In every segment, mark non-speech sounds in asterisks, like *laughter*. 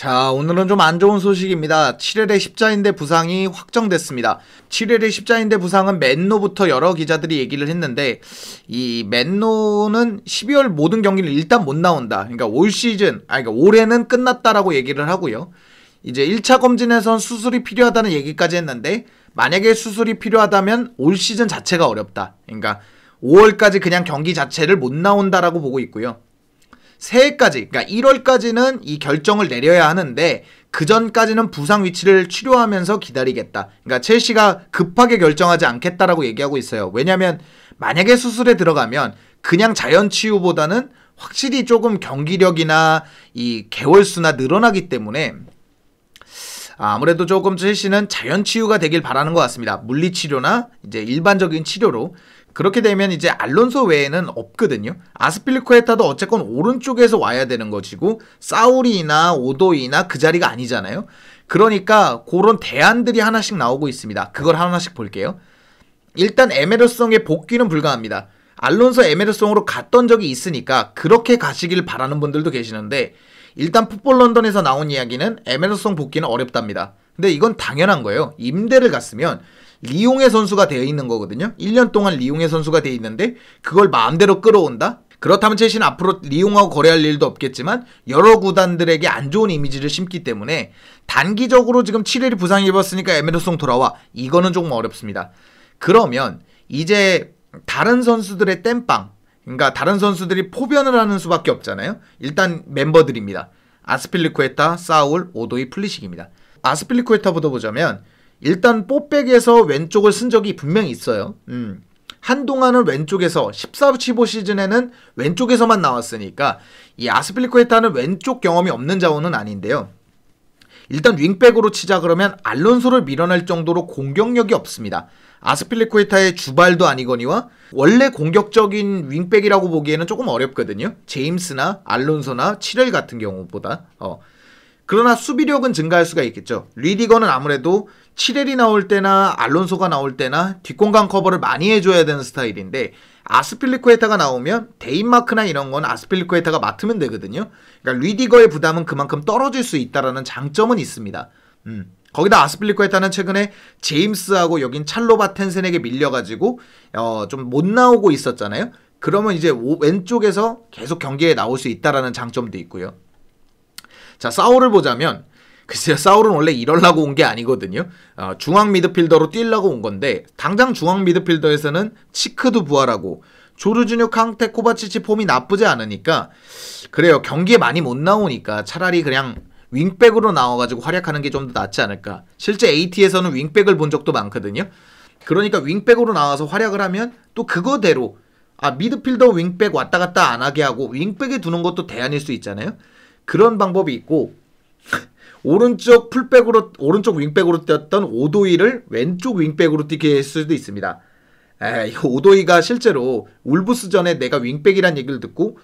자, 오늘은 좀 안 좋은 소식입니다. 7일에 십자인대 부상이 확정됐습니다. 7일에 십자인대 부상은 맨노부터 여러 기자들이 얘기를 했는데 이 맨노는 12월 모든 경기를 일단 못 나온다. 그러니까 올 시즌, 아 그러니까 올해는 끝났다라고 얘기를 하고요. 이제 1차 검진에선 수술이 필요하다는 얘기까지 했는데 만약에 수술이 필요하다면 올 시즌 자체가 어렵다. 그러니까 5월까지 그냥 경기 자체를 못 나온다라고 보고 있고요. 새해까지, 그러니까 1월까지는 이 결정을 내려야 하는데 그 전까지는 부상 위치를 치료하면서 기다리겠다. 그러니까 첼시가 급하게 결정하지 않겠다라고 얘기하고 있어요. 왜냐하면 만약에 수술에 들어가면 그냥 자연 치유보다는 확실히 조금 경기력이나 이 개월 수나 늘어나기 때문에 아무래도 조금 실씨는 자연 치유가 되길 바라는 것 같습니다. 물리치료나 이제 일반적인 치료로 그렇게 되면 이제 알론소 외에는 없거든요. 아스필리코에타도 어쨌건 오른쪽에서 와야 되는 것이고 사우리나 오도이나 그 자리가 아니잖아요. 그러니까 그런 대안들이 하나씩 나오고 있습니다. 그걸 하나씩 볼게요. 일단 에메르송의 복귀는 불가합니다. 알론소 에메르송으로 갔던 적이 있으니까 그렇게 가시길 바라는 분들도 계시는데 일단 풋볼 런던에서 나온 이야기는 에메르송 복귀는 어렵답니다. 근데 이건 당연한 거예요. 임대를 갔으면 리용의 선수가 되어 있는 거거든요. 1년 동안 리용의 선수가 되어 있는데 그걸 마음대로 끌어온다? 그렇다면 최신 앞으로 리용하고 거래할 일도 없겠지만 여러 구단들에게 안 좋은 이미지를 심기 때문에 단기적으로 지금 7일이 부상 입었으니까 에메르송 돌아와 이거는 조금 어렵습니다. 그러면 이제 다른 선수들의 땜빵 그러니까 다른 선수들이 포변을 하는 수밖에 없잖아요. 일단 멤버들입니다. 아스필리코에타, 사울, 오도이, 플리식입니다. 아스필리코에타부터 보자면 일단 뽀백에서 왼쪽을 쓴 적이 분명히 있어요. 음. 한동안은 왼쪽에서 14, 15 시즌에는 왼쪽에서만 나왔으니까 이 아스필리코에타는 왼쪽 경험이 없는 자원은 아닌데요. 일단 윙백으로 치자 그러면 알론소를 밀어낼 정도로 공격력이 없습니다. 아스필리코에타의 주발도 아니거니와 원래 공격적인 윙백이라고 보기에는 조금 어렵거든요. 제임스나 알론소나 7월 같은 경우보다. 어. 그러나 수비력은 증가할 수가 있겠죠. 리디거는 아무래도 7렐이 나올 때나 알론소가 나올 때나 뒷공간 커버를 많이 해줘야 되는 스타일인데 아스필리코에타가 나오면 데인마크나 이런 건아스필리코에타가 맡으면 되거든요. 그러니까 리디거의 부담은 그만큼 떨어질 수 있다라는 장점은 있습니다. 음. 거기다 아스필리코에타는 최근에 제임스하고 여긴 찰로바텐센에게 밀려가지고 어, 좀 못 나오고 있었잖아요. 그러면 이제 왼쪽에서 계속 경기에 나올 수 있다라는 장점도 있고요. 자 사울을 보자면 글쎄요 사울은 원래 이럴라고 온 게 아니거든요. 어, 중앙 미드필더로 뛰려고온 건데 당장 중앙 미드필더에서는 치크도 부활하고 조르주뉴 캉테 코바치치 폼이 나쁘지 않으니까 그래요 경기에 많이 못 나오니까 차라리 그냥 윙백으로 나와가지고 활약하는 게 좀 더 낫지 않을까. 실제 AT에서는 윙백을 본 적도 많거든요. 그러니까 윙백으로 나와서 활약을 하면 또 그거대로 아 미드필더 윙백 왔다 갔다 안 하게 하고 윙백에 두는 것도 대안일 수 있잖아요. 그런 방법이 있고 *laughs* 오른쪽 풀백으로 오른쪽 윙백으로 뛰었던 오도이를 왼쪽 윙백으로 뛰게 할 수도 있습니다. 에이, 오도이가 실제로 울부스전에 내가 윙백이란 얘기를 듣고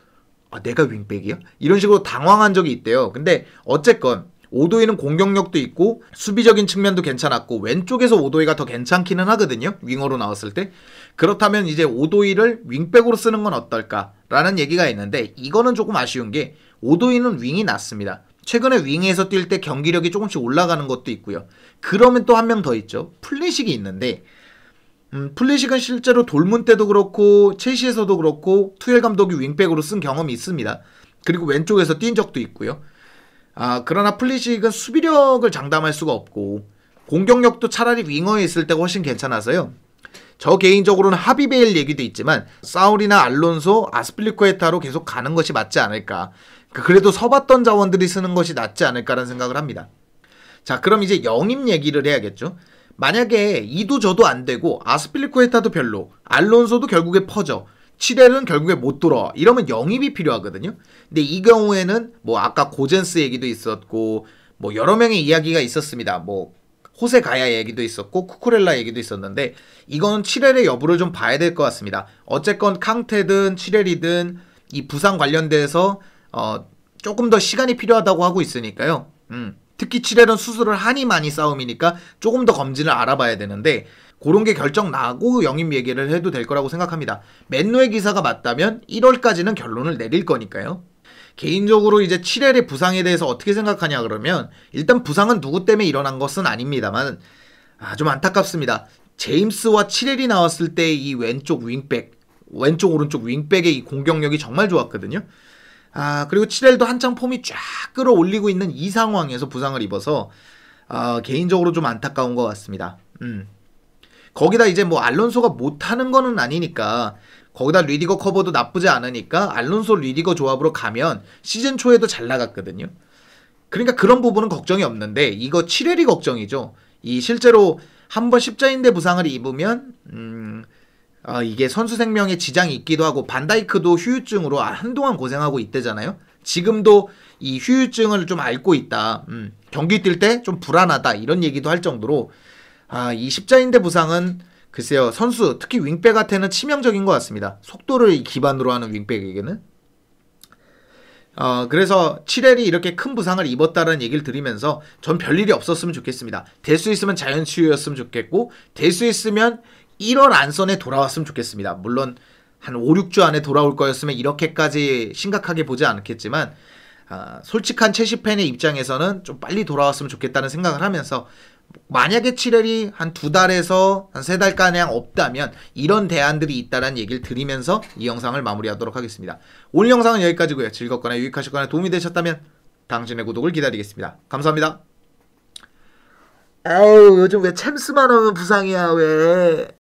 아, 내가 윙백이야? 이런 식으로 당황한 적이 있대요. 근데 어쨌건 오도이는 공격력도 있고 수비적인 측면도 괜찮았고 왼쪽에서 오도이가 더 괜찮기는 하거든요. 윙어로 나왔을 때. 그렇다면 이제 오도이를 윙백으로 쓰는 건 어떨까라는 얘기가 있는데 이거는 조금 아쉬운 게 오도이는 윙이 낫습니다. 최근에 윙에서 뛸 때 경기력이 조금씩 올라가는 것도 있고요. 그러면 또 한 명 더 있죠. 플래식이 있는데 음, 플리식은 실제로 돌문 때도 그렇고 첼시에서도 그렇고 투엘 감독이 윙백으로 쓴 경험이 있습니다. 그리고 왼쪽에서 뛴 적도 있고요. 아, 그러나 플리식은 수비력을 장담할 수가 없고 공격력도 차라리 윙어에 있을 때가 훨씬 괜찮아서요. 저 개인적으로는 하비베일 얘기도 있지만 사울이나 알론소, 아스플리코에타로 계속 가는 것이 맞지 않을까. 그, 그래도 서봤던 자원들이 쓰는 것이 낫지 않을까라는 생각을 합니다. 자, 그럼 이제 영입 얘기를 해야겠죠. 만약에 이도 저도 안 되고 아스필리코에타도 별로 알론소도 결국에 퍼져 치렐은 결국에 못 돌아 와 이러면 영입이 필요하거든요 근데 이 경우에는 뭐 아까 고젠스 얘기도 있었고 뭐 여러 명의 이야기가 있었습니다 뭐 호세 가야 얘기도 있었고 쿠쿠렐라 얘기도 있었는데 이건 치렐의 여부를 좀 봐야 될 것 같습니다 어쨌건 캉테든 치렐이든 이 부상 관련돼서 어 조금 더 시간이 필요하다고 하고 있으니까요 음. 특히 7회는 수술을 하니 많이 싸움이니까 조금 더 검진을 알아봐야 되는데 그런 게 결정 나고 영입 얘기를 해도 될 거라고 생각합니다. 맨노의 기사가 맞다면 1월까지는 결론을 내릴 거니까요. 개인적으로 이제 7회의 부상에 대해서 어떻게 생각하냐 그러면 일단 부상은 누구 때문에 일어난 것은 아닙니다만 아, 좀 안타깝습니다. 제임스와 7렐이 나왔을 때 이 왼쪽 윙백, 왼쪽 오른쪽 윙백의 이 공격력이 정말 좋았거든요. 아, 그리고 7엘도 한창 폼이 쫙 끌어올리고 있는 이 상황에서 부상을 입어서 아, 개인적으로 좀 안타까운 것 같습니다. 음. 거기다 이제 뭐 알론소가 못하는 거는 아니니까 거기다 리디거 커버도 나쁘지 않으니까 알론소 리디거 조합으로 가면 시즌 초에도 잘 나갔거든요. 그러니까 그런 부분은 걱정이 없는데 이거 7엘이 걱정이죠. 이 실제로 한 번 십자인대 부상을 입으면 음, 어, 이게 선수 생명에 지장이 있기도 하고 반다이크도 휴유증으로 아, 한동안 고생하고 있대잖아요. 지금도 이 휴유증을 좀 앓고 있다. 음, 경기 뛸 때 좀 불안하다 이런 얘기도 할 정도로 아, 이 십자인대 부상은 글쎄요 선수 특히 윙백한테는 치명적인 것 같습니다. 속도를 기반으로 하는 윙백에게는 어, 그래서 칠렐이 이렇게 큰 부상을 입었다는 얘기를 들으면서 전 별일이 없었으면 좋겠습니다. 될 수 있으면 자연 치유였으면 좋겠고 될 수 있으면 1월 안선에 돌아왔으면 좋겠습니다. 물론 한 5, 6주 안에 돌아올 거였으면 이렇게까지 심각하게 보지 않겠지만 아, 솔직한 체시 팬의 입장에서는 좀 빨리 돌아왔으면 좋겠다는 생각을 하면서 만약에 7월이 한 두 달에서 한 세 달가량 없다면 이런 대안들이 있다라는 얘기를 드리면서 이 영상을 마무리하도록 하겠습니다. 오늘 영상은 여기까지고요. 즐겁거나 유익하셨거나 도움이 되셨다면 당신의 구독을 기다리겠습니다. 감사합니다. 아유 요즘 왜 챔스만 하면 부상이야 왜.